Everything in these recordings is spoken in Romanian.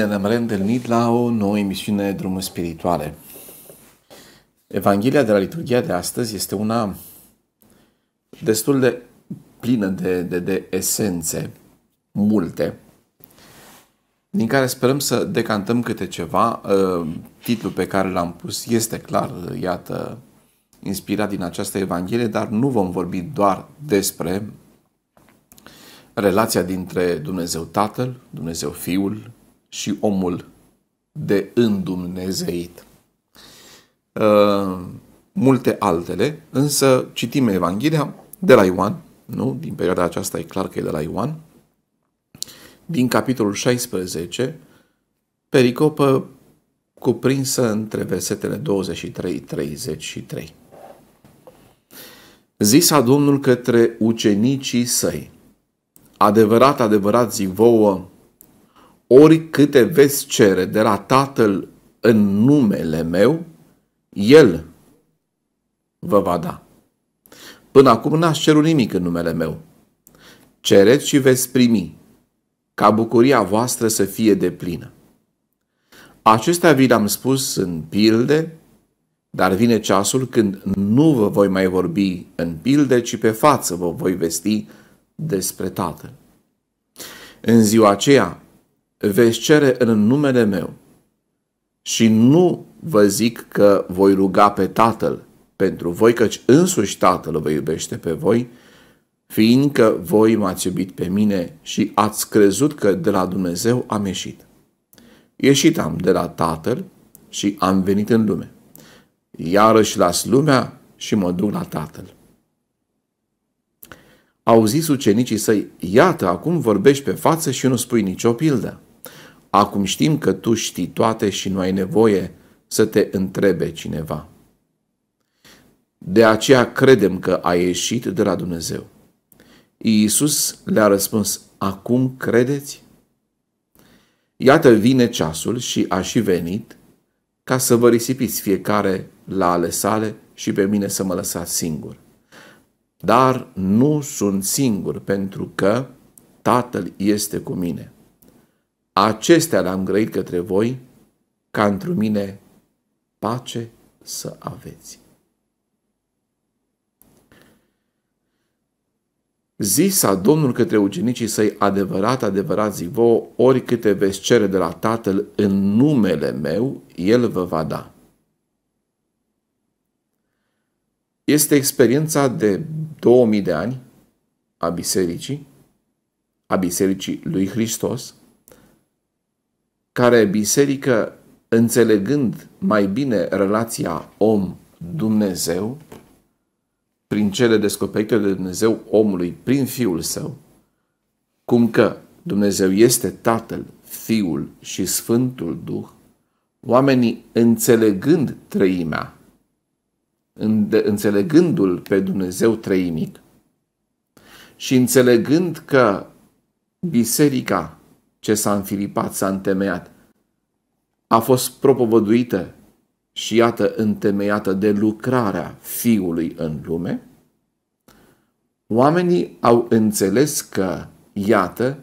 Bine ne-am reîntâlnit la o nouă emisiune Drumul Spirituale. Evanghelia de la liturgia de astăzi este una destul de plină de, de, de esențe, multe, din care sperăm să decantăm câte ceva. Ă, titlul pe care l-am pus este clar, iată, inspirat din această Evanghelie, dar nu vom vorbi doar despre relația dintre Dumnezeu Tatăl, Dumnezeu Fiul, și omul de îndumnezeit. Uh, multe altele, însă citim Evanghelia de la Ioan, nu? Din perioada aceasta e clar că e de la Ioan, din capitolul 16, pericopă cuprinsă între versetele 23-33. Zisa Domnul către ucenicii săi, Adevărat, adevărat zic vouă, oricâte veți cere de la Tatăl în numele meu, El vă va da. Până acum n-ați cerut nimic în numele meu. Cereți și veți primi, ca bucuria voastră să fie de plină. Acestea vi le-am spus în pilde, dar vine ceasul când nu vă voi mai vorbi în pilde, ci pe față vă voi vesti despre Tatăl. În ziua aceea veți cere în numele meu și nu vă zic că voi ruga pe Tatăl pentru voi, căci însuși Tatăl vă iubește pe voi, fiindcă voi m-ați iubit pe mine și ați crezut că de la Dumnezeu am ieșit. Ieșit am de la Tatăl și am venit în lume. Iarăși las lumea și mă duc la Tatăl. Au zis ucenicii săi, iată, acum vorbești pe față și nu spui nicio pildă. Acum știm că tu știi toate și nu ai nevoie să te întrebe cineva. De aceea credem că ai ieșit de la Dumnezeu. Iisus le-a răspuns, acum credeți? Iată vine ceasul și a și venit ca să vă risipiți fiecare la ale sale și pe mine să mă lăsați singur. Dar nu sunt singur pentru că Tatăl este cu mine. Acestea le-am grăit către voi, ca într mine pace să aveți. Zisa Domnul către ucenicii săi, adevărat, adevărat zic vouă, ori câte veți cere de la Tatăl în numele meu, El vă va da. Este experiența de 2000 de ani a bisericii, a bisericii lui Hristos, care biserică, înțelegând mai bine relația om-Dumnezeu, prin cele descoperite de Dumnezeu omului, prin Fiul Său, cum că Dumnezeu este Tatăl, Fiul și Sfântul Duh, oamenii înțelegând trăimea, înțelegându-L pe Dumnezeu trăimic și înțelegând că biserica ce s-a înfilipat, s-a întemeiat. A fost propovăduită și iată întemeiată de lucrarea Fiului în lume, oamenii au înțeles că, iată,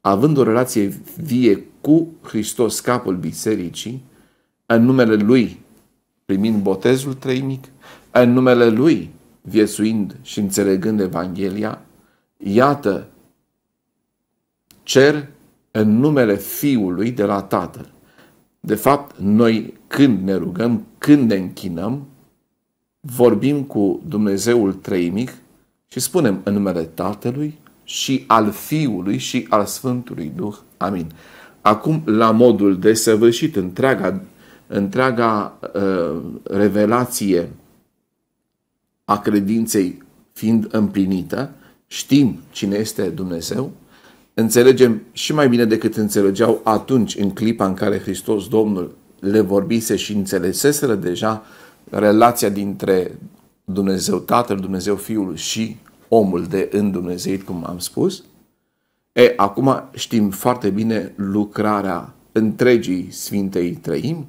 având o relație vie cu Hristos, capul bisericii, în numele Lui, primind botezul trăimic, în numele Lui, viețuind și înțelegând Evanghelia, iată, cer în numele Fiului de la Tatăl. De fapt, noi când ne rugăm, când ne închinăm, vorbim cu Dumnezeul Treimic și spunem în numele Tatălui și al Fiului și al Sfântului Duh. Amin. Acum, la modul de săvârșit, întreaga, întreaga uh, revelație a credinței fiind împlinită, știm cine este Dumnezeu, înțelegem și mai bine decât înțelegeau atunci, în clipa în care Hristos Domnul le vorbise și înțeleseseră deja relația dintre Dumnezeu Tatăl, Dumnezeu Fiul și omul de îndumnezeit, cum am spus, e, acum știm foarte bine lucrarea întregii Sfintei trăim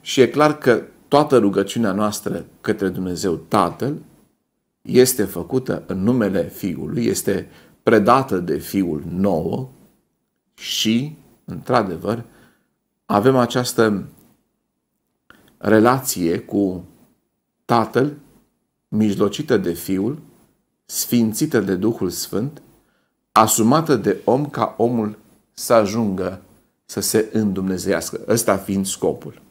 și e clar că toată rugăciunea noastră către Dumnezeu Tatăl este făcută în numele Fiului, este predată de Fiul nouă și, într-adevăr, avem această relație cu Tatăl, mijlocită de Fiul, sfințită de Duhul Sfânt, asumată de om ca omul să ajungă să se îndumnezească. Ăsta fiind scopul.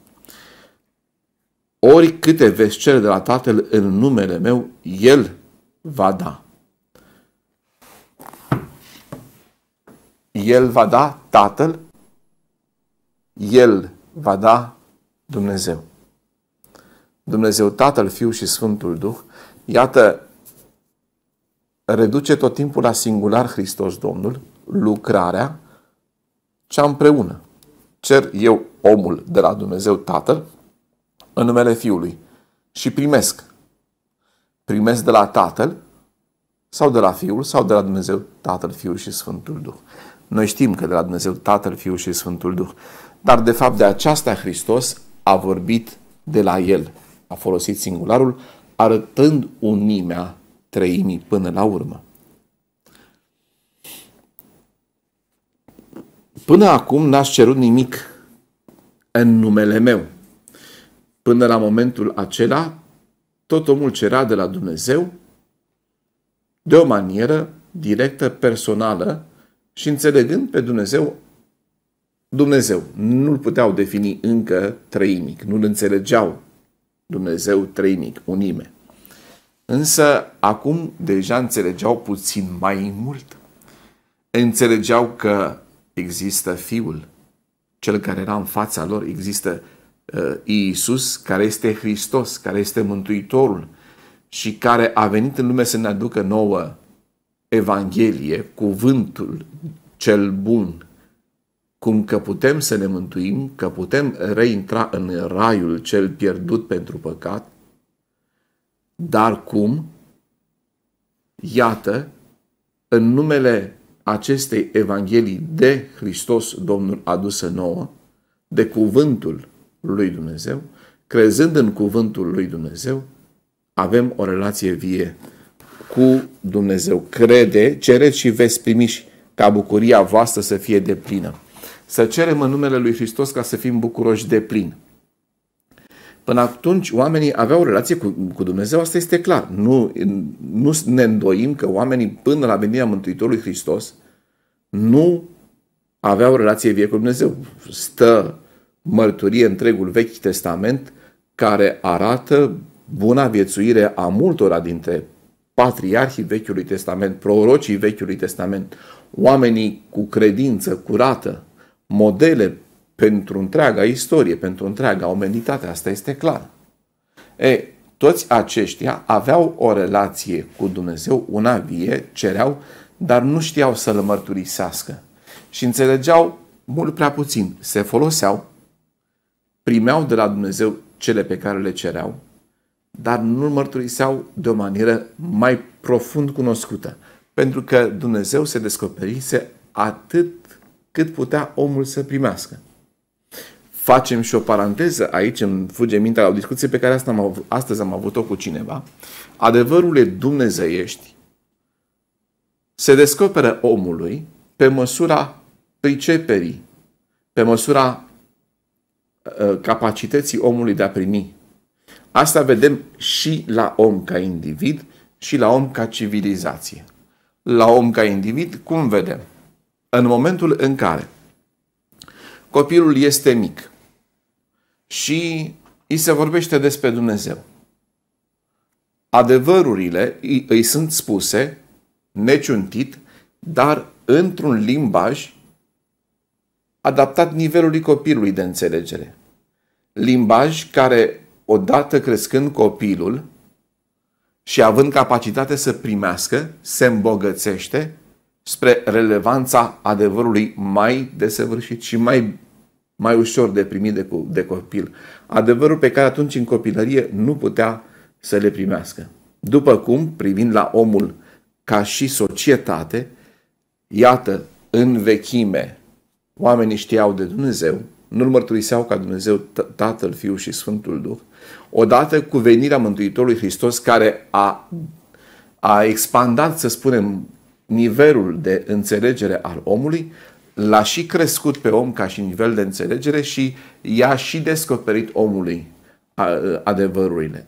Ori câte veți cere de la Tatăl în numele meu, El va da. El va da Tatăl, El va da Dumnezeu. Dumnezeu Tatăl, Fiul și Sfântul Duh, iată, reduce tot timpul la singular Hristos Domnul, lucrarea, cea împreună. Cer eu omul de la Dumnezeu Tatăl în numele Fiului și primesc. Primesc de la Tatăl sau de la Fiul sau de la Dumnezeu Tatăl, Fiul și Sfântul Duh. Noi știm că de la Dumnezeu Tatăl, Fiul și Sfântul Duh. Dar de fapt de aceasta Hristos a vorbit de la El. A folosit singularul, arătând unimea trăimii până la urmă. Până acum n aș cerut nimic în numele meu. Până la momentul acela, tot omul cerea de la Dumnezeu de o manieră directă, personală, și înțelegând pe Dumnezeu, Dumnezeu nu-l puteau defini încă trăimic, nu-l înțelegeau Dumnezeu trăimic, unime. Însă acum deja înțelegeau puțin mai mult. Înțelegeau că există Fiul, Cel care era în fața lor, există uh, Iisus, care este Hristos, care este Mântuitorul și care a venit în lume să ne aducă nouă Evanghelie, cuvântul cel bun, cum că putem să ne mântuim, că putem reintra în raiul cel pierdut pentru păcat, dar cum? Iată, în numele acestei Evanghelii de Hristos Domnul adusă nouă, de cuvântul lui Dumnezeu, crezând în cuvântul lui Dumnezeu, avem o relație vie cu Dumnezeu. Crede, cereți și veți primi și ca bucuria voastră să fie de plină. Să cerem în numele Lui Hristos ca să fim bucuroși de plin. Până atunci oamenii aveau o relație cu, cu Dumnezeu, asta este clar. Nu, nu ne îndoim că oamenii până la venirea Mântuitorului Hristos nu aveau relație vie cu Dumnezeu. Stă mărturie întregul Vechi Testament care arată buna viețuire a multora dintre patriarhii Vechiului Testament, prorocii Vechiului Testament, oamenii cu credință curată, modele pentru întreaga istorie, pentru întreaga omenitate, asta este clar. E, toți aceștia aveau o relație cu Dumnezeu, una vie, cereau, dar nu știau să-L mărturisească. Și înțelegeau mult prea puțin. Se foloseau, primeau de la Dumnezeu cele pe care le cereau, dar nu mărturiseau de o manieră mai profund cunoscută. Pentru că Dumnezeu se descoperise atât cât putea omul să primească. Facem și o paranteză, aici îmi fuge mintea la o discuție pe care asta am avut, astăzi am avut-o cu cineva. Adevărul e dumnezeiești se descoperă omului pe măsura priceperii, pe măsura ă, capacității omului de a primi Asta vedem și la om ca individ și la om ca civilizație. La om ca individ, cum vedem? În momentul în care copilul este mic și îi se vorbește despre Dumnezeu, adevărurile îi, îi sunt spuse neciuntit, dar într-un limbaj adaptat nivelului copilului de înțelegere. Limbaj care odată crescând copilul și având capacitate să primească, se îmbogățește spre relevanța adevărului mai desăvârșit și mai, mai ușor de primit de, de copil. Adevărul pe care atunci în copilărie nu putea să le primească. După cum, privind la omul ca și societate, iată, în vechime, oamenii știau de Dumnezeu, nu-L mărturiseau ca Dumnezeu Tatăl, Fiul și Sfântul Duh, odată cu venirea Mântuitorului Hristos care a, a expandat, să spunem, nivelul de înțelegere al omului, l-a și crescut pe om ca și nivel de înțelegere și i-a și descoperit omului adevărurile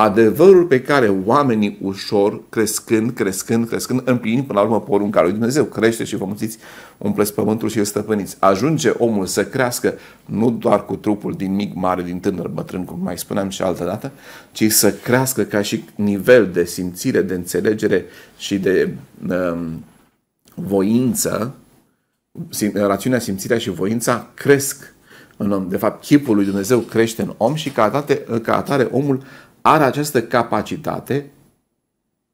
adevărul pe care oamenii ușor, crescând, crescând, crescând, împlinind până la urmă porunca lui Dumnezeu, crește și vă mulțiți, umpleți pământul și îl stăpâniți. Ajunge omul să crească nu doar cu trupul din mic, mare, din tânăr, bătrân, cum mai spuneam și altă dată, ci să crească ca și nivel de simțire, de înțelegere și de um, voință, sim, rațiunea, simțirea și voința cresc în om. De fapt, chipul lui Dumnezeu crește în om și ca atare, ca atare omul are această capacitate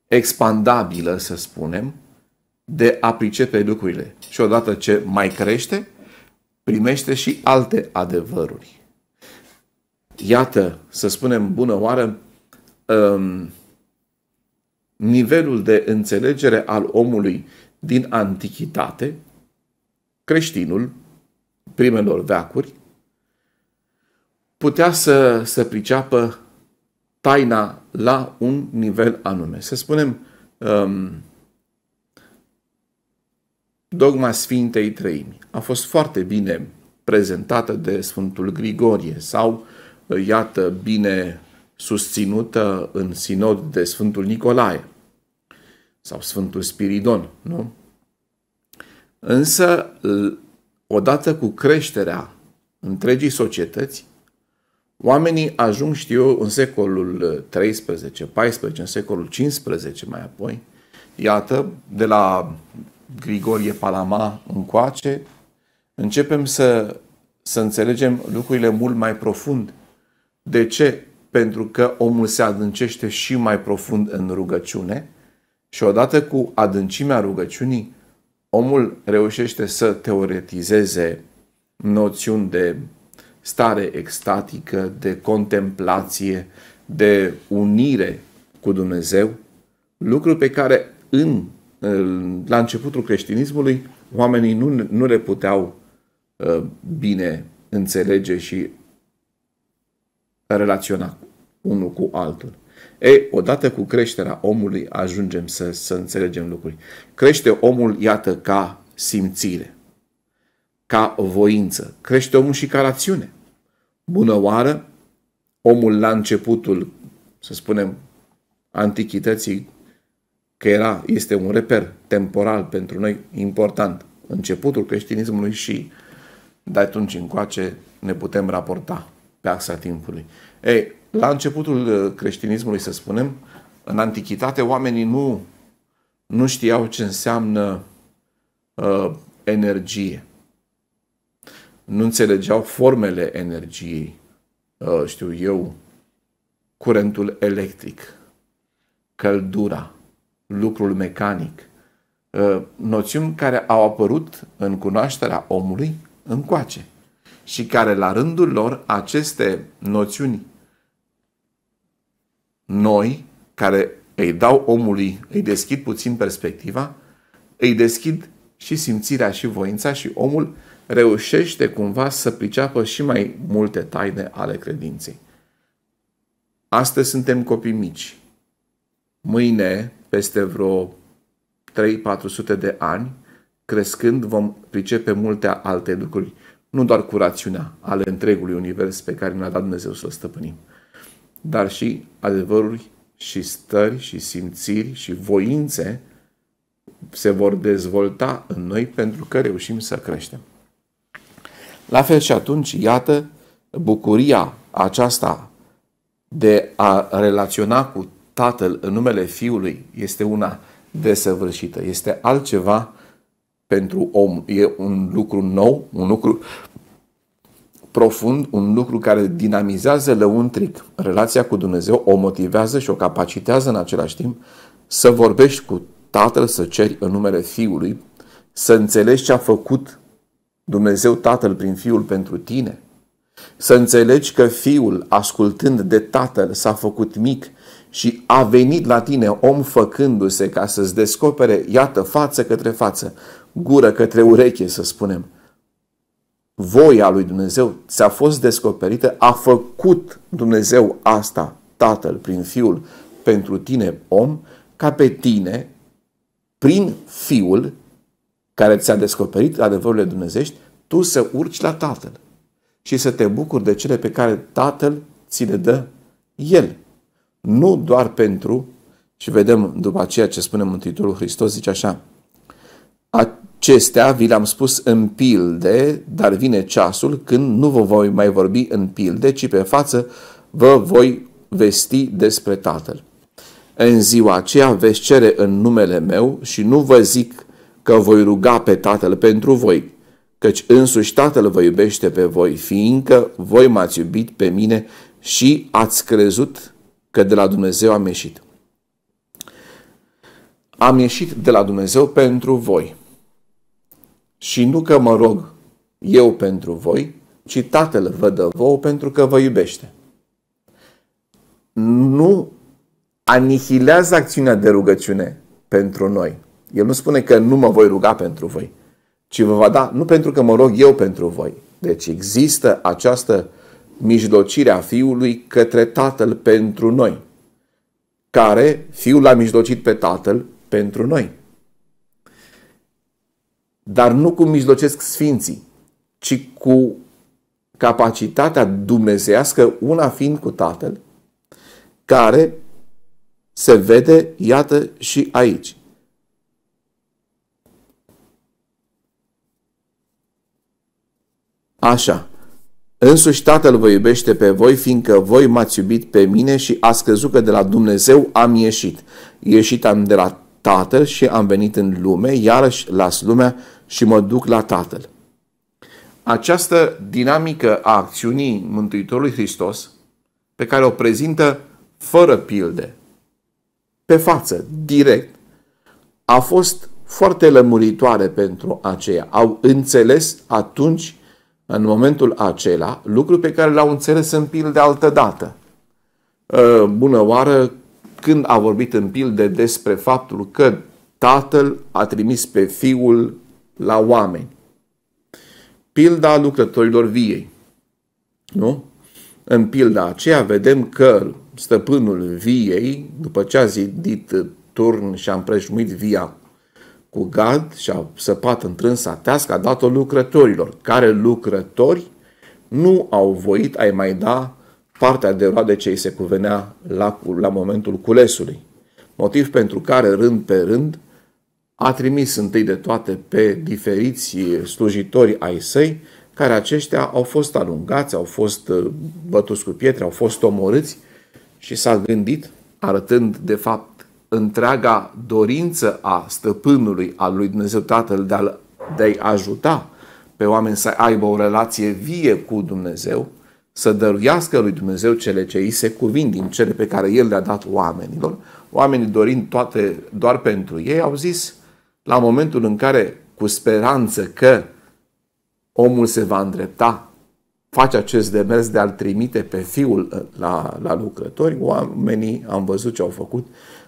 expandabilă, să spunem, de a pricepe lucrurile. Și odată ce mai crește, primește și alte adevăruri. Iată, să spunem bună oară, um, nivelul de înțelegere al omului din antichitate, creștinul primelor veacuri, putea să, să priceapă taina la un nivel anume. Să spunem, um, dogma Sfintei Treimi a fost foarte bine prezentată de Sfântul Grigorie sau, uh, iată, bine susținută în sinod de Sfântul Nicolae sau Sfântul Spiridon, nu? Însă, odată cu creșterea întregii societăți, Oamenii ajung, știu eu, în secolul 13, uh, 14, în secolul 15 mai apoi, iată, de la Grigorie Palama încoace, începem să, să înțelegem lucrurile mult mai profund. De ce? Pentru că omul se adâncește și mai profund în rugăciune și odată cu adâncimea rugăciunii, omul reușește să teoretizeze noțiuni de stare extatică, de contemplație, de unire cu Dumnezeu, lucru pe care în, la începutul creștinismului oamenii nu, nu le puteau uh, bine înțelege și relaționa unul cu altul. E, odată cu creșterea omului ajungem să, să înțelegem lucruri. Crește omul, iată, ca simțire, ca voință. Crește omul și ca rațiune. Bună oară, omul la începutul, să spunem, antichității, că era, este un reper temporal pentru noi important, începutul creștinismului și de atunci încoace ne putem raporta pe axa timpului. Ei, la începutul uh, creștinismului, să spunem, în antichitate, oamenii nu, nu știau ce înseamnă uh, energie nu înțelegeau formele energiei, uh, știu eu, curentul electric, căldura, lucrul mecanic, uh, noțiuni care au apărut în cunoașterea omului încoace și care la rândul lor aceste noțiuni noi, care îi dau omului, îi deschid puțin perspectiva, îi deschid și simțirea și voința și omul reușește cumva să priceapă și mai multe taine ale credinței. Astăzi suntem copii mici. Mâine, peste vreo 3-400 de ani, crescând, vom pricepe multe alte lucruri, nu doar curațiunea ale întregului univers pe care ne-a dat Dumnezeu să-l stăpânim, dar și adevăruri și stări și simțiri și voințe se vor dezvolta în noi pentru că reușim să creștem. La fel și atunci, iată, bucuria aceasta de a relaționa cu Tatăl în numele Fiului este una desăvârșită, este altceva pentru om. E un lucru nou, un lucru profund, un lucru care dinamizează lăuntric relația cu Dumnezeu, o motivează și o capacitează în același timp să vorbești cu Tatăl să ceri în numele Fiului, să înțelegi ce a făcut Dumnezeu Tatăl prin Fiul pentru tine, să înțelegi că Fiul, ascultând de Tatăl, s-a făcut mic și a venit la tine om făcându-se ca să-ți descopere, iată, față către față, gură către ureche, să spunem. Voia lui Dumnezeu ți-a fost descoperită, a făcut Dumnezeu asta, Tatăl, prin Fiul, pentru tine, om, ca pe tine prin Fiul care ți-a descoperit adevărurile dumnezești, tu să urci la Tatăl și să te bucuri de cele pe care Tatăl ți le dă El. Nu doar pentru, și vedem după aceea ce spune Mântuitorul Hristos, zice așa, Acestea vi le-am spus în pilde, dar vine ceasul când nu vă voi mai vorbi în pilde, ci pe față vă voi vesti despre Tatăl. În ziua aceea veți cere în numele meu și nu vă zic că voi ruga pe Tatăl pentru voi, căci însuși Tatăl vă iubește pe voi, fiindcă voi m-ați iubit pe mine și ați crezut că de la Dumnezeu am ieșit. Am ieșit de la Dumnezeu pentru voi. Și nu că mă rog eu pentru voi, ci Tatăl vă dă vouă pentru că vă iubește. Nu anihilează acțiunea de rugăciune pentru noi. El nu spune că nu mă voi ruga pentru voi, ci vă va da nu pentru că mă rog eu pentru voi. Deci există această mijlocire a Fiului către Tatăl pentru noi, care Fiul l-a mijlocit pe Tatăl pentru noi. Dar nu cum mijlocesc sfinții, ci cu capacitatea dumnezească, una fiind cu Tatăl, care se vede, iată, și aici. Așa. Însuși Tatăl vă iubește pe voi, fiindcă voi m-ați iubit pe mine și ați crezut că de la Dumnezeu am ieșit. Ieșit am de la Tatăl și am venit în lume, iarăși las lumea și mă duc la Tatăl. Această dinamică a acțiunii Mântuitorului Hristos, pe care o prezintă fără pilde, pe față, direct, a fost foarte lămuritoare pentru aceia. Au înțeles atunci, în momentul acela, lucruri pe care l-au înțeles în pildă altă dată. Ă, bună oară, când a vorbit în pilde despre faptul că tatăl a trimis pe fiul la oameni. Pilda lucrătorilor viei. Nu? În pilda aceea vedem că stăpânul viei, după ce a zidit turn și a împrejmuit via cu gard și a săpat întrânsa tească, a dat-o lucrătorilor, care lucrători nu au voit a mai da partea de roade ce îi se cuvenea la, la momentul culesului. Motiv pentru care, rând pe rând, a trimis întâi de toate pe diferiți slujitori ai săi, care aceștia au fost alungați, au fost uh, bătuți cu pietre, au fost omorâți și s-a gândit, arătând de fapt întreaga dorință a stăpânului, a lui Dumnezeu Tatăl de a, de a ajuta pe oameni să aibă o relație vie cu Dumnezeu, să dăruiască lui Dumnezeu cele ce îi se cuvin din cele pe care El le-a dat oamenilor, oamenii dorind toate doar pentru ei, au zis la momentul în care, cu speranță că omul se va îndrepta face acest demers de a-l trimite pe fiul uh, la, la lucrători, oamenii, am văzut ce au făcut,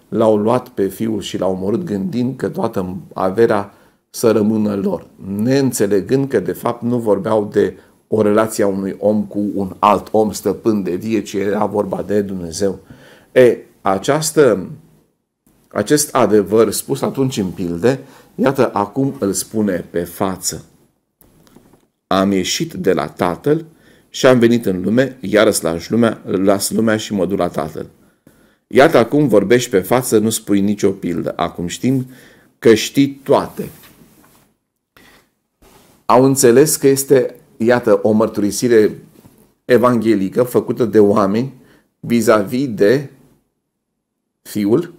l-au luat pe fiul și l-au omorât gândind că toată averea să rămână lor, neînțelegând că de fapt nu vorbeau de o relație a unui om cu un alt om stăpân de vie, ci era vorba de Dumnezeu. E, această, acest adevăr spus atunci în pilde, iată acum îl spune pe față. Am ieșit de la tatăl și am venit în lume, iară las lumea, las lumea și mă duc la Tatăl. Iată acum vorbești pe față, nu spui nicio pildă. Acum știm că știi toate. Au înțeles că este, iată, o mărturisire evanghelică făcută de oameni vis-a-vis de Fiul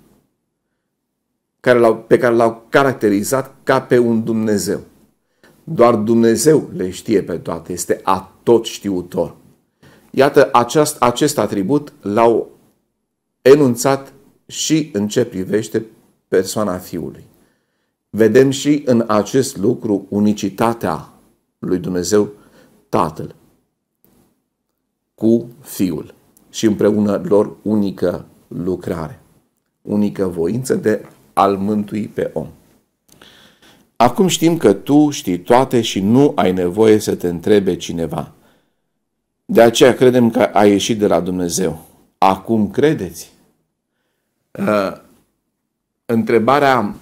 care l-au, pe care l-au caracterizat ca pe un Dumnezeu. Doar Dumnezeu le știe pe toate. Este atât tot știutor. Iată, aceast, acest atribut l-au enunțat și în ce privește persoana Fiului. Vedem și în acest lucru unicitatea lui Dumnezeu Tatăl cu Fiul și împreună lor unică lucrare, unică voință de a-L mântui pe om. Acum știm că tu știi toate și nu ai nevoie să te întrebe cineva – de aceea credem că a ieșit de la Dumnezeu. Acum credeți? Uh, întrebarea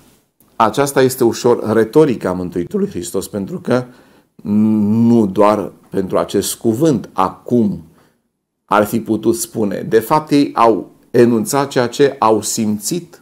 aceasta este ușor retorică a Mântuitului Hristos, pentru că nu doar pentru acest cuvânt acum ar fi putut spune. De fapt, ei au enunțat ceea ce au simțit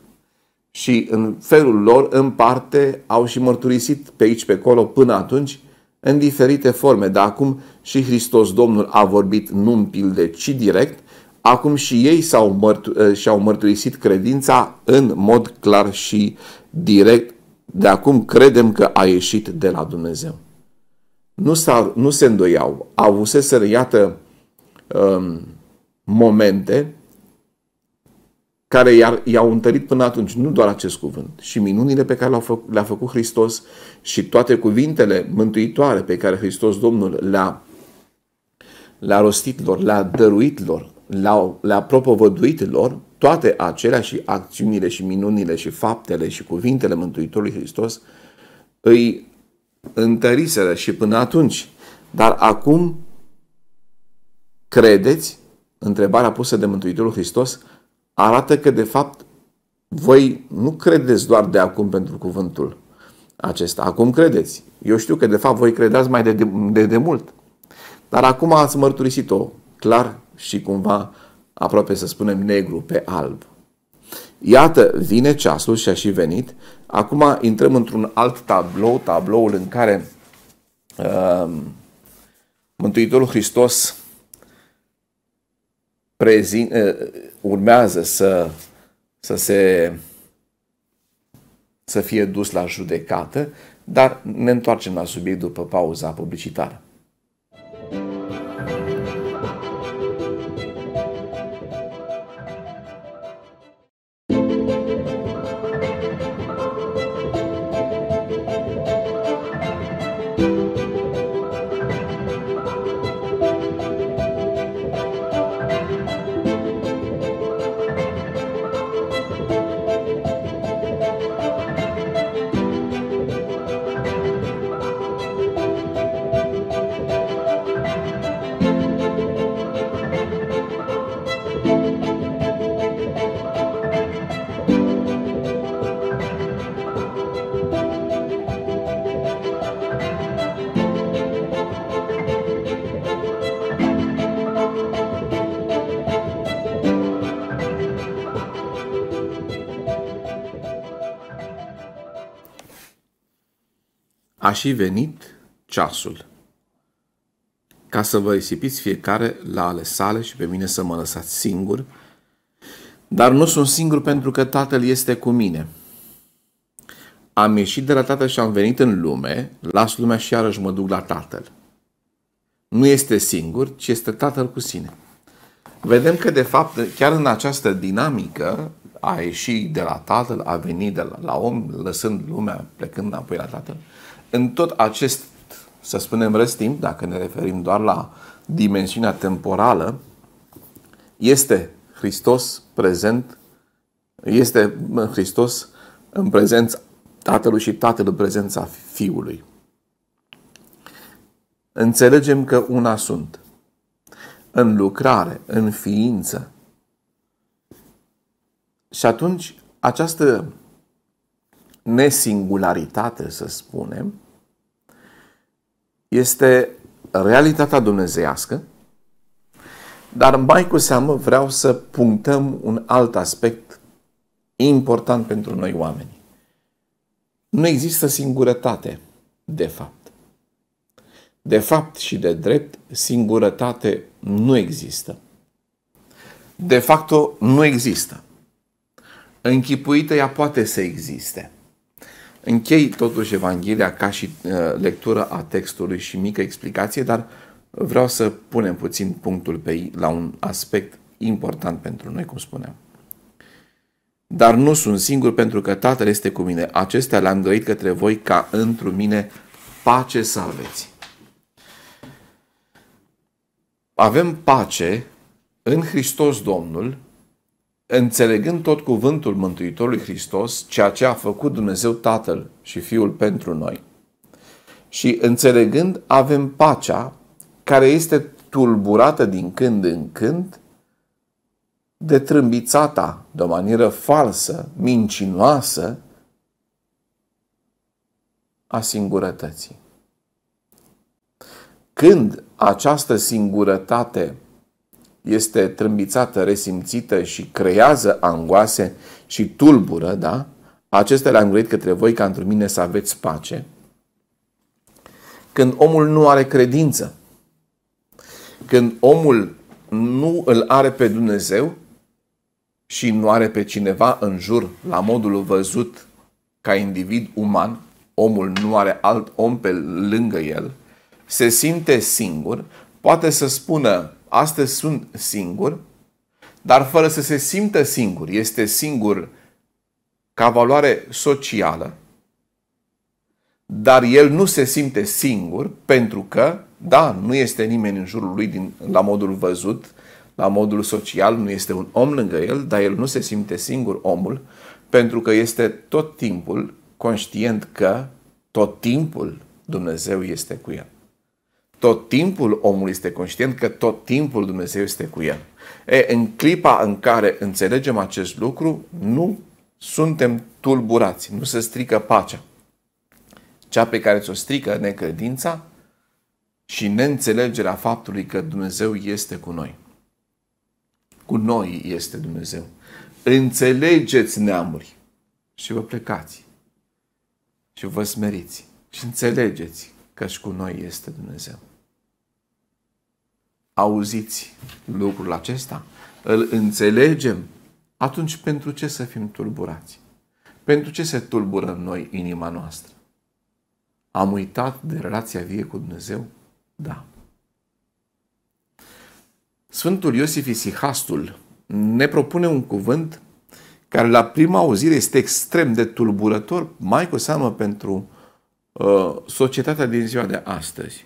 și în felul lor, în parte, au și mărturisit pe aici, pe acolo, până atunci, în diferite forme, dar acum și Hristos Domnul a vorbit nu în pilde, ci direct, acum și ei s-au mărtu- eh, și-au mărturisit credința în mod clar și direct, de acum credem că a ieșit de la Dumnezeu. Nu, s nu se îndoiau, Au avuseseră, iată, um, momente care i-au întărit până atunci, nu doar acest cuvânt, și minunile pe care le-a făcut, le făcut Hristos și toate cuvintele mântuitoare pe care Hristos Domnul le-a, le-a rostit lor, le-a dăruit lor, le-a, le-a propovăduit lor, toate acelea și acțiunile și minunile și faptele și cuvintele Mântuitorului Hristos îi întăriseră și până atunci. Dar acum credeți, întrebarea pusă de Mântuitorul Hristos, arată că, de fapt, voi nu credeți doar de acum pentru cuvântul acesta. Acum credeți. Eu știu că, de fapt, voi credeți mai de, de, de, de mult. Dar acum ați mărturisit-o clar și cumva aproape să spunem negru pe alb. Iată, vine ceasul și a și venit. Acum intrăm într-un alt tablou, tabloul în care uh, Mântuitorul Hristos prezin, eh, urmează să, să, se, să fie dus la judecată, dar ne întoarcem la subiect după pauza publicitară. și venit ceasul, ca să vă risipiți fiecare la ale sale și pe mine să mă lăsați singur, dar nu sunt singur pentru că Tatăl este cu mine. Am ieșit de la Tatăl și am venit în lume, las lumea și iarăși mă duc la Tatăl. Nu este singur, ci este Tatăl cu sine. Vedem că, de fapt, chiar în această dinamică, a ieșit de la Tatăl, a venit de la, la om, lăsând lumea, plecând înapoi la Tatăl, uh, în tot acest, să spunem, răstimp, dacă ne referim doar la dimensiunea temporală, este Hristos prezent, este Hristos în prezența Tatălui și Tatăl în prezența Fiului. Înțelegem că una sunt. În lucrare, în ființă. Și atunci, această nesingularitate, să spunem, este realitatea dumnezeiască, dar mai cu seamă vreau să punctăm un alt aspect important pentru noi oameni. Nu există singurătate, de fapt. De fapt și de drept, singurătate nu există. De facto, nu există. Închipuită ea poate să existe. Închei totuși Evanghelia ca și uh, lectură a textului și mică explicație, dar vreau să punem puțin punctul pe ei la un aspect important pentru noi, cum spuneam. Dar nu sunt singur pentru că Tatăl este cu mine. Acestea le-am grăit către voi ca întru mine pace să aveți. Avem pace în Hristos Domnul înțelegând tot cuvântul Mântuitorului Hristos, ceea ce a făcut Dumnezeu Tatăl și Fiul pentru noi. Și înțelegând, avem pacea care este tulburată din când în când de trâmbițata, de o manieră falsă, mincinoasă, a singurătății. Când această singurătate este trâmbițată, resimțită și creează angoase și tulbură, da? Acestea le-am grăit către voi ca într mine să aveți pace. Când omul nu are credință, când omul nu îl are pe Dumnezeu și nu are pe cineva în jur, la modul văzut ca individ uman, omul nu are alt om pe lângă el, se simte singur, poate să spună astăzi sunt singur, dar fără să se simtă singur. Este singur ca valoare socială, dar el nu se simte singur pentru că, da, nu este nimeni în jurul lui din, la modul văzut, la modul social, nu este un om lângă el, dar el nu se simte singur omul pentru că este tot timpul conștient că tot timpul Dumnezeu este cu el. Tot timpul omul este conștient că tot timpul Dumnezeu este cu el. E, în clipa în care înțelegem acest lucru, nu suntem tulburați, nu se strică pacea. Cea pe care ți-o strică necredința și neînțelegerea faptului că Dumnezeu este cu noi. Cu noi este Dumnezeu. Înțelegeți neamuri și vă plecați și vă smeriți și înțelegeți căci cu noi este Dumnezeu. Auziți lucrul acesta? Îl înțelegem? Atunci pentru ce să fim tulburați? Pentru ce se tulbură în noi inima noastră? Am uitat de relația vie cu Dumnezeu? Da. Sfântul Iosif Isihastul ne propune un cuvânt care la prima auzire este extrem de tulburător, mai cu seamă pentru Uh, societatea din ziua de astăzi.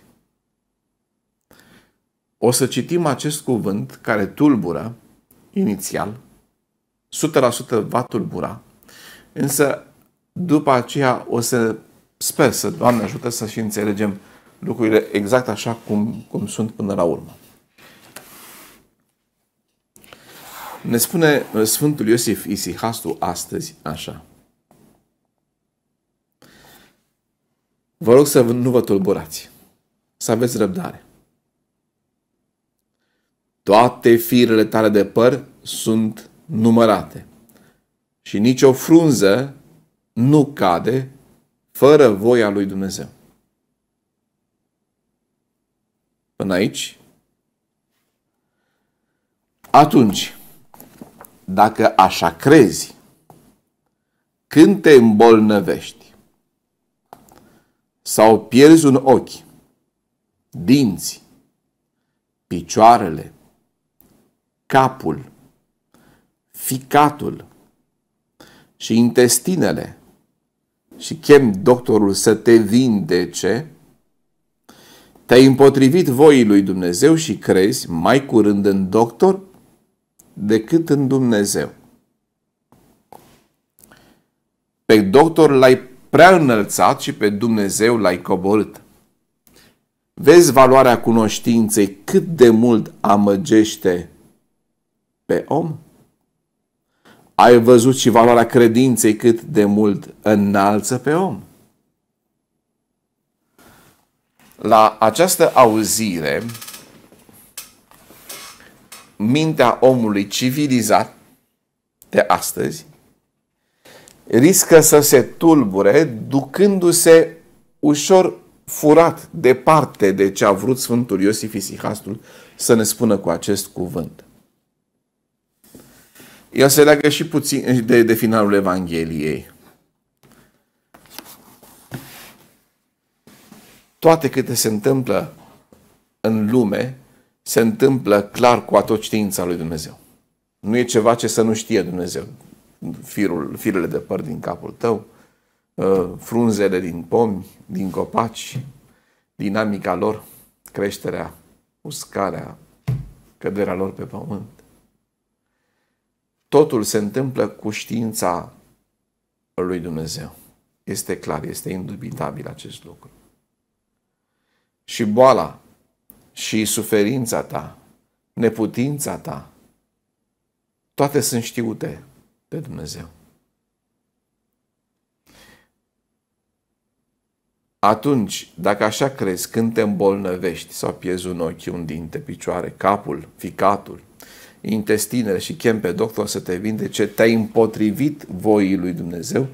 O să citim acest cuvânt care tulbură inițial, 100% va tulbura, însă după aceea o să sper să, Doamne ajută, să și înțelegem lucrurile exact așa cum, cum sunt până la urmă. Ne spune uh, Sfântul Iosif Isihastu astăzi așa. Vă rog să nu vă tulburați. Să aveți răbdare. Toate firele tale de păr sunt numărate și nicio frunză nu cade fără voia lui Dumnezeu. Până aici? Atunci, dacă așa crezi, când te îmbolnăvești, sau pierzi un ochi, dinți, picioarele, capul, ficatul și intestinele și chem doctorul să te vindece, te-ai împotrivit voii lui Dumnezeu și crezi mai curând în doctor decât în Dumnezeu. Pe doctor l-ai prea înălțat și pe Dumnezeu l-ai coborât. Vezi valoarea cunoștinței cât de mult amăgește pe om? Ai văzut și valoarea credinței cât de mult înalță pe om? La această auzire, mintea omului civilizat de astăzi riscă să se tulbure ducându-se ușor furat departe de ce a vrut Sfântul Iosif Isihastul să ne spună cu acest cuvânt. Ia se leagă și puțin de, de finalul Evangheliei. Toate câte se întâmplă în lume se întâmplă clar cu atoștiința lui Dumnezeu. Nu e ceva ce să nu știe Dumnezeu firul, firele de păr din capul tău, uh, frunzele din pomi, din copaci, dinamica lor, creșterea, uscarea, căderea lor pe pământ. Totul se întâmplă cu știința lui Dumnezeu. Este clar, este indubitabil acest lucru. Și boala, și suferința ta, neputința ta, toate sunt știute pe Dumnezeu. Atunci, dacă așa crezi, când te îmbolnăvești sau pierzi un ochi, un dinte, picioare, capul, ficatul, intestinele și chem pe doctor să te vindece, te-ai împotrivit voii lui Dumnezeu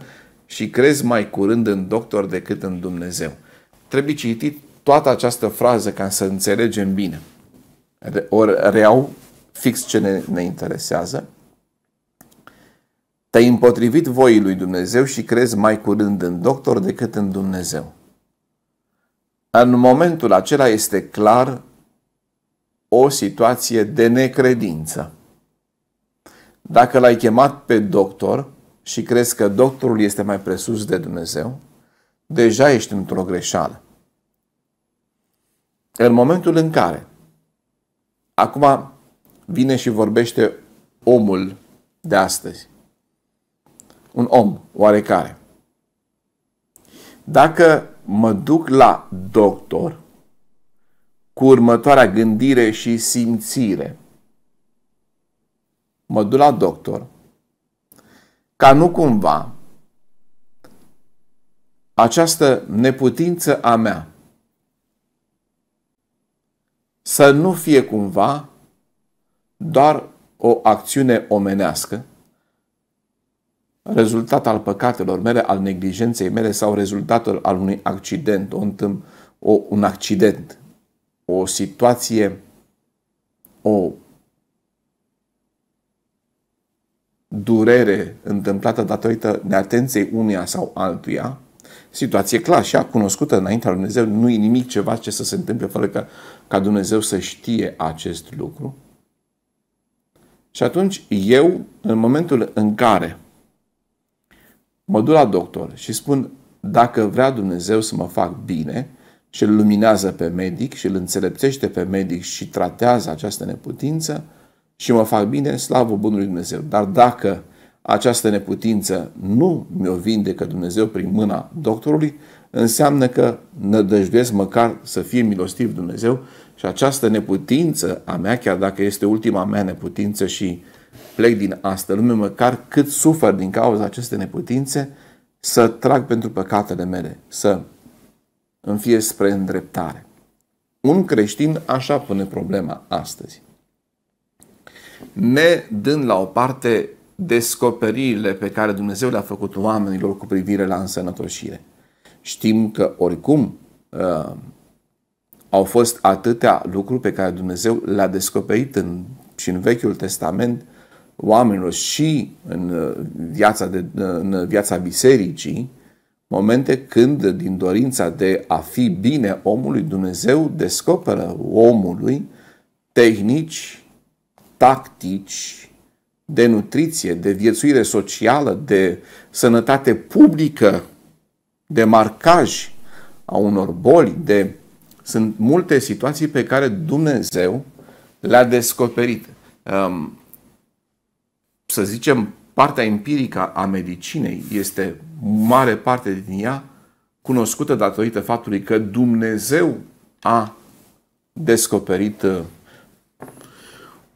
și crezi mai curând în doctor decât în Dumnezeu. Trebuie citit toată această frază ca să înțelegem bine. Ori reau fix ce ne, ne interesează te-ai împotrivit voii lui Dumnezeu și crezi mai curând în doctor decât în Dumnezeu. În momentul acela este clar o situație de necredință. Dacă l-ai chemat pe doctor și crezi că doctorul este mai presus de Dumnezeu, deja ești într-o greșeală. În momentul în care acum vine și vorbește omul de astăzi, un om oarecare. Dacă mă duc la doctor cu următoarea gândire și simțire, mă duc la doctor ca nu cumva această neputință a mea să nu fie cumva doar o acțiune omenească, rezultat al păcatelor mele, al neglijenței mele sau rezultatul al unui accident, o, o, un accident, o situație, o durere întâmplată datorită neatenției uneia sau altuia, situație clar și a cunoscută înaintea lui Dumnezeu, nu e nimic ceva ce să se întâmple fără ca, ca Dumnezeu să știe acest lucru. Și atunci eu, în momentul în care mă duc la doctor și spun dacă vrea Dumnezeu să mă fac bine și îl luminează pe medic și îl înțelepțește pe medic și tratează această neputință și mă fac bine, slavă Bunului Dumnezeu. Dar dacă această neputință nu mi-o vindecă Dumnezeu prin mâna doctorului, înseamnă că nădăjduiesc măcar să fie milostiv Dumnezeu și această neputință a mea, chiar dacă este ultima mea neputință și plec din astă lume, măcar cât sufăr din cauza acestei neputințe, să trag pentru păcatele mele, să îmi fie spre îndreptare. Un creștin așa pune problema astăzi. Ne dând la o parte descoperirile pe care Dumnezeu le-a făcut oamenilor cu privire la însănătoșire. Știm că oricum uh, au fost atâtea lucruri pe care Dumnezeu le-a descoperit în, și în Vechiul Testament oamenilor și în uh, viața, de, uh, în viața bisericii, momente când din dorința de a fi bine omului, Dumnezeu descoperă omului tehnici, tactici de nutriție, de viețuire socială, de sănătate publică, de marcaj a unor boli, de... sunt multe situații pe care Dumnezeu le-a descoperit. Um, să zicem, partea empirică a medicinei este mare parte din ea cunoscută datorită faptului că Dumnezeu a descoperit uh,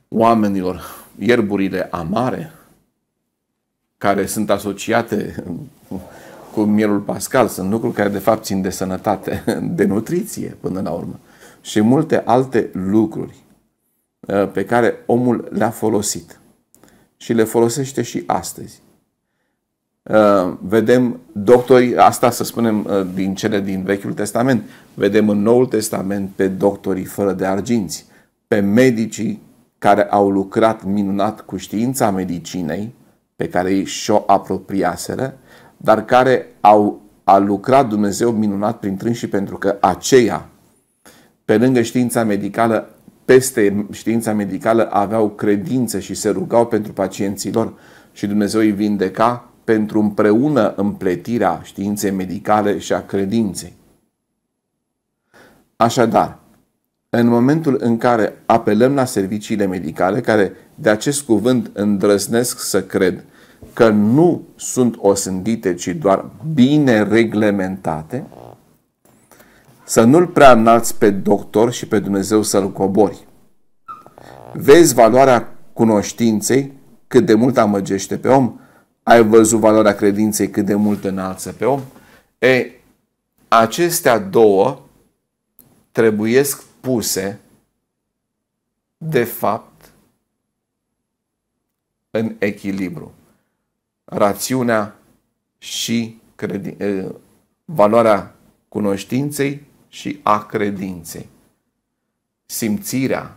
oamenilor ierburile amare care sunt asociate uh, cu mielul pascal. Sunt lucruri care de fapt țin de sănătate, de nutriție până la urmă și multe alte lucruri uh, pe care omul le-a folosit și le folosește și astăzi. Uh, vedem doctori, asta să spunem uh, din cele din Vechiul Testament, vedem în Noul Testament pe doctorii fără de arginți, pe medicii care au lucrat minunat cu știința medicinei, pe care ei și-o apropiaseră, dar care au a lucrat Dumnezeu minunat prin și pentru că aceia, pe lângă știința medicală, peste știința medicală aveau credință și se rugau pentru pacienții lor și Dumnezeu îi vindeca pentru împreună împletirea științei medicale și a credinței. Așadar, în momentul în care apelăm la serviciile medicale, care de acest cuvânt îndrăznesc să cred că nu sunt osândite, ci doar bine reglementate, să nu-l prea înalți pe doctor și pe Dumnezeu să-l cobori. Vezi valoarea cunoștinței cât de mult amăgește pe om? Ai văzut valoarea credinței cât de mult înalță pe om? E, acestea două trebuiesc puse de fapt în echilibru. Rațiunea și credin- valoarea cunoștinței și a credinței. Simțirea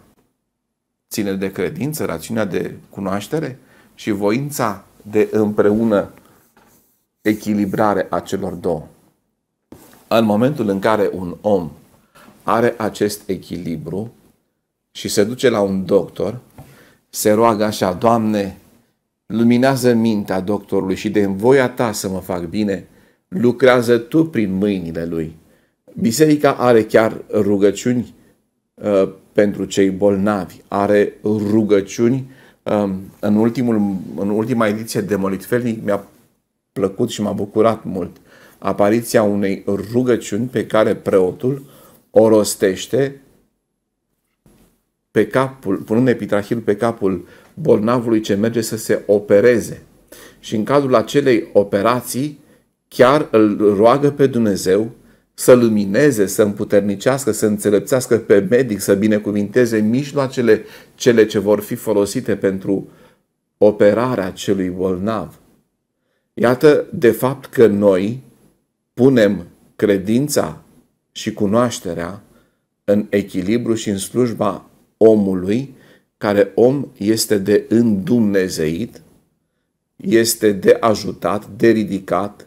ține de credință, rațiunea de cunoaștere și voința de împreună echilibrare a celor două. În momentul în care un om are acest echilibru și se duce la un doctor, se roagă așa, Doamne, luminează mintea doctorului și de voia ta să mă fac bine, lucrează tu prin mâinile lui. Biserica are chiar rugăciuni uh, pentru cei bolnavi, are rugăciuni. Um, în, ultimul, în ultima ediție de Molitfelnic mi-a plăcut și m-a bucurat mult apariția unei rugăciuni pe care preotul o rostește pe capul, punând epitrahil pe capul bolnavului ce merge să se opereze. Și în cadrul acelei operații chiar îl roagă pe Dumnezeu să lumineze, să împuternicească, să înțelepțească pe medic, să binecuvinteze mijloacele cele ce vor fi folosite pentru operarea celui bolnav. Iată de fapt că noi punem credința și cunoașterea în echilibru și în slujba omului, care om este de îndumnezeit, este de ajutat, de ridicat,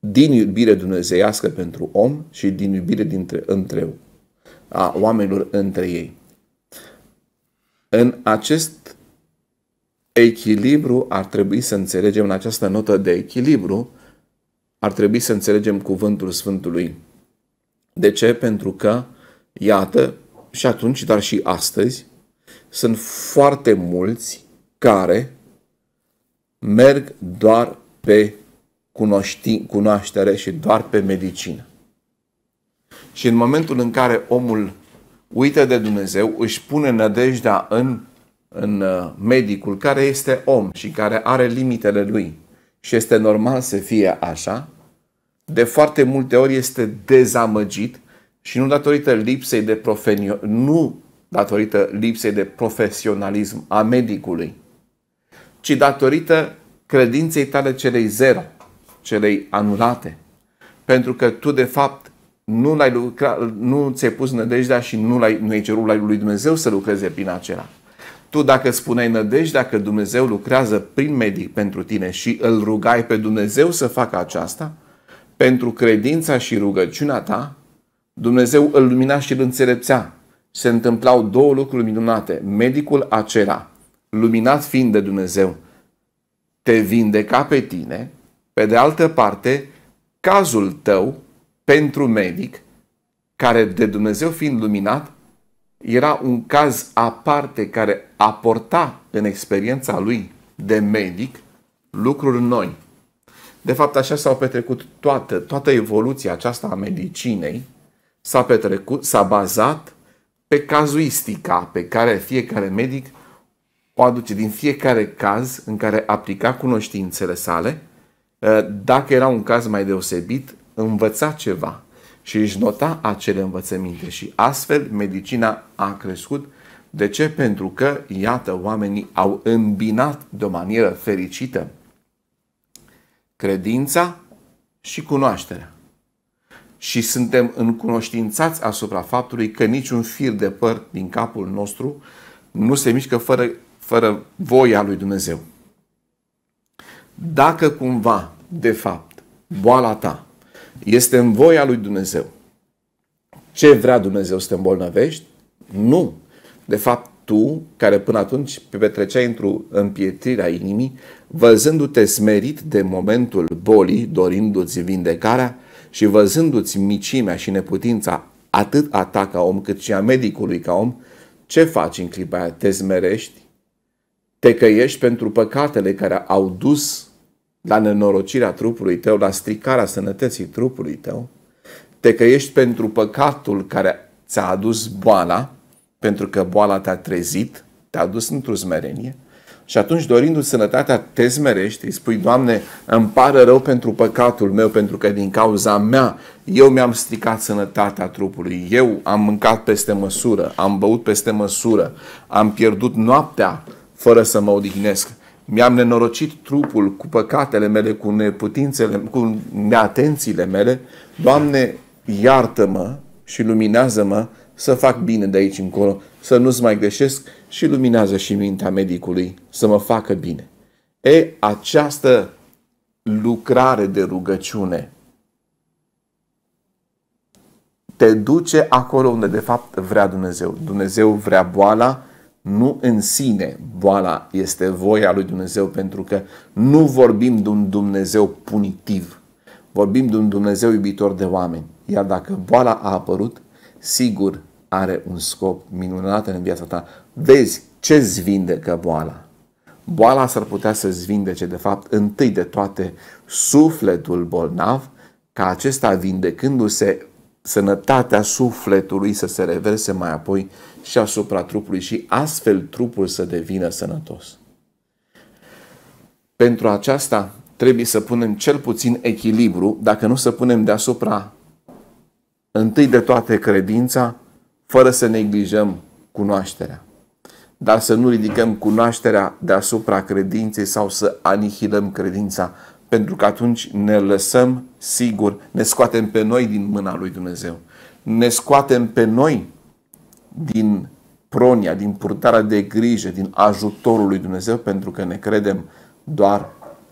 din iubire dumnezeiască pentru om și din iubire dintre, între, a oamenilor între ei. În acest echilibru ar trebui să înțelegem, în această notă de echilibru, ar trebui să înțelegem cuvântul Sfântului. De ce? Pentru că, iată, și atunci, dar și astăzi, sunt foarte mulți care merg doar pe cunoști, cunoaștere și doar pe medicină. Și în momentul în care omul uită de Dumnezeu, își pune nădejdea în, în uh, medicul care este om și care are limitele lui și este normal să fie așa, de foarte multe ori este dezamăgit și nu datorită lipsei de profenio- nu datorită lipsei de profesionalism a medicului, ci datorită credinței tale celei zero celei anulate. Pentru că tu, de fapt, nu, l-ai lucra, nu ți-ai pus nădejdea și nu, l-ai, nu ai cerut la lui Dumnezeu să lucreze prin acela. Tu dacă spuneai nădejdea că Dumnezeu lucrează prin medic pentru tine și îl rugai pe Dumnezeu să facă aceasta, pentru credința și rugăciunea ta, Dumnezeu îl lumina și îl înțelepțea. Se întâmplau două lucruri minunate. Medicul acela, luminat fiind de Dumnezeu, te vindeca pe tine pe de altă parte, cazul tău pentru medic, care de Dumnezeu fiind luminat, era un caz aparte care aporta în experiența lui de medic lucruri noi. De fapt, așa s-au petrecut toată, toată evoluția aceasta a medicinei, s-a petrecut, s-a bazat pe cazuistica pe care fiecare medic o aduce din fiecare caz în care aplica cunoștințele sale Eh, dacă era un caz mai deosebit, învăța ceva și își nota acele învățăminte și astfel medicina a crescut. De ce? Pentru că, iată, oamenii au îmbinat de o manieră fericită credința și cunoașterea. Și suntem încunoștințați asupra faptului că niciun fir de păr din capul nostru nu se mișcă fără, fără voia lui Dumnezeu. Dacă cumva, de fapt, boala ta este în voia lui Dumnezeu, ce vrea Dumnezeu să te îmbolnăvești? Nu. De fapt, tu, care până atunci petreceai într-o împietrire a inimii, văzându-te smerit de momentul bolii, dorindu-ți vindecarea și văzându-ți micimea și neputința atât a ta ca om cât și a medicului ca om, ce faci în clipa aia? Te zmerești? Te căiești pentru păcatele care au dus la nenorocirea trupului tău, la stricarea sănătății trupului tău, te căiești pentru păcatul care ți-a adus boala, pentru că boala te-a trezit, te-a adus într-o smerenie, și atunci, dorindu-ți sănătatea, te smerești, îi spui, Doamne, îmi pare rău pentru păcatul meu, pentru că din cauza mea eu mi-am stricat sănătatea trupului, eu am mâncat peste măsură, am băut peste măsură, am pierdut noaptea fără să mă odihnesc mi-am nenorocit trupul cu păcatele mele, cu neputințele, cu neatențiile mele, Doamne, iartă-mă și luminează-mă să fac bine de aici încolo, să nu-ți mai greșesc și luminează și mintea medicului să mă facă bine. E, această lucrare de rugăciune te duce acolo unde de fapt vrea Dumnezeu. Dumnezeu vrea boala, nu în sine boala este voia lui Dumnezeu, pentru că nu vorbim de un Dumnezeu punitiv. Vorbim de un Dumnezeu iubitor de oameni. Iar dacă boala a apărut, sigur are un scop minunat în viața ta. Vezi ce-ți vindecă boala. Boala s-ar putea să-ți vindece, de fapt, întâi de toate, sufletul bolnav, ca acesta vindecându-se sănătatea sufletului să se reverse mai apoi și asupra trupului și astfel trupul să devină sănătos. Pentru aceasta trebuie să punem cel puțin echilibru, dacă nu să punem deasupra întâi de toate credința, fără să neglijăm cunoașterea. Dar să nu ridicăm cunoașterea deasupra credinței sau să anihilăm credința, pentru că atunci ne lăsăm sigur, ne scoatem pe noi din mâna lui Dumnezeu. Ne scoatem pe noi din pronia, din purtarea de grijă, din ajutorul lui Dumnezeu, pentru că ne credem doar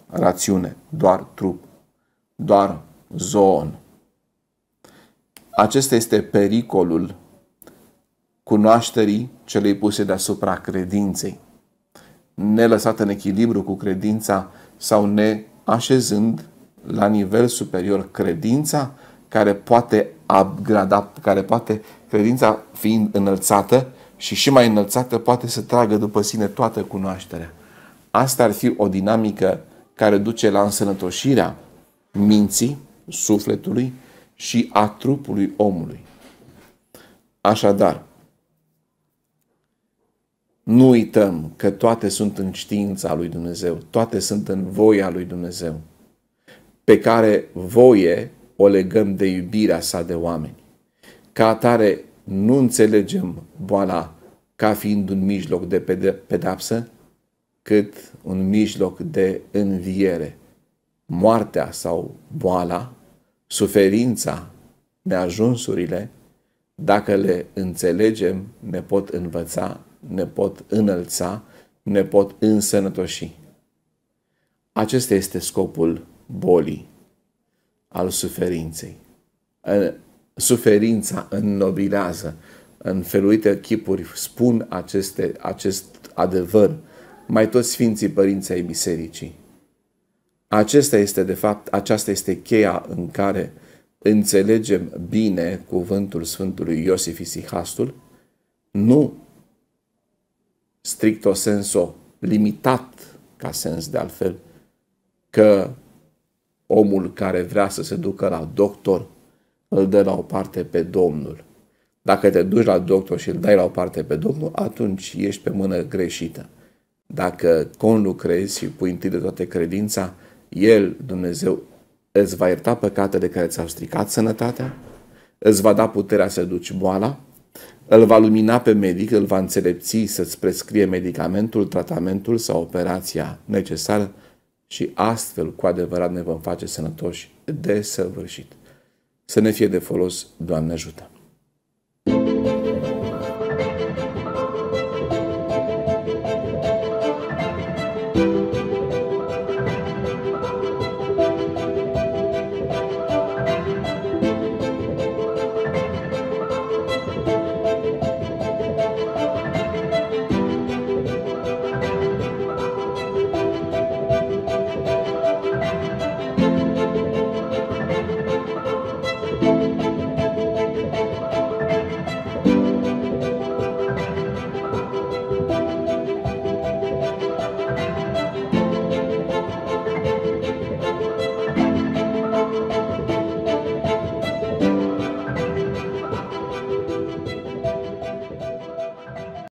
rațiune, doar trup, doar zoon. Acesta este pericolul cunoașterii celei puse deasupra credinței. Ne lăsat în echilibru cu credința sau ne așezând la nivel superior credința, care poate upgrada, care poate credința fiind înălțată și și mai înălțată poate să tragă după sine toată cunoașterea. Asta ar fi o dinamică care duce la însănătoșirea minții, sufletului și a trupului omului. Așadar, nu uităm că toate sunt în știința lui Dumnezeu, toate sunt în voia lui Dumnezeu, pe care voie o legăm de iubirea sa de oameni. Ca atare, nu înțelegem boala ca fiind un mijloc de pedapsă, cât un mijloc de înviere. Moartea sau boala, suferința, neajunsurile, dacă le înțelegem, ne pot învăța, ne pot înălța, ne pot însănătoși. Acesta este scopul bolii al suferinței. Suferința înnobilează. În feluite chipuri spun aceste, acest adevăr mai toți Sfinții Părinți ai Bisericii. Acesta este, de fapt, aceasta este cheia în care înțelegem bine cuvântul Sfântului Iosif Isihastul, nu stricto senso limitat ca sens de altfel, că Omul care vrea să se ducă la doctor îl dă la o parte pe Domnul. Dacă te duci la doctor și îl dai la o parte pe Domnul, atunci ești pe mână greșită. Dacă conlucrezi și pui întâi de toate credința, El, Dumnezeu, îți va ierta păcatele care ți-au stricat sănătatea, îți va da puterea să duci boala, îl va lumina pe medic, îl va înțelepți să-ți prescrie medicamentul, tratamentul sau operația necesară și astfel cu adevărat ne vom face sănătoși de săvârșit. Să ne fie de folos, Doamne ajută!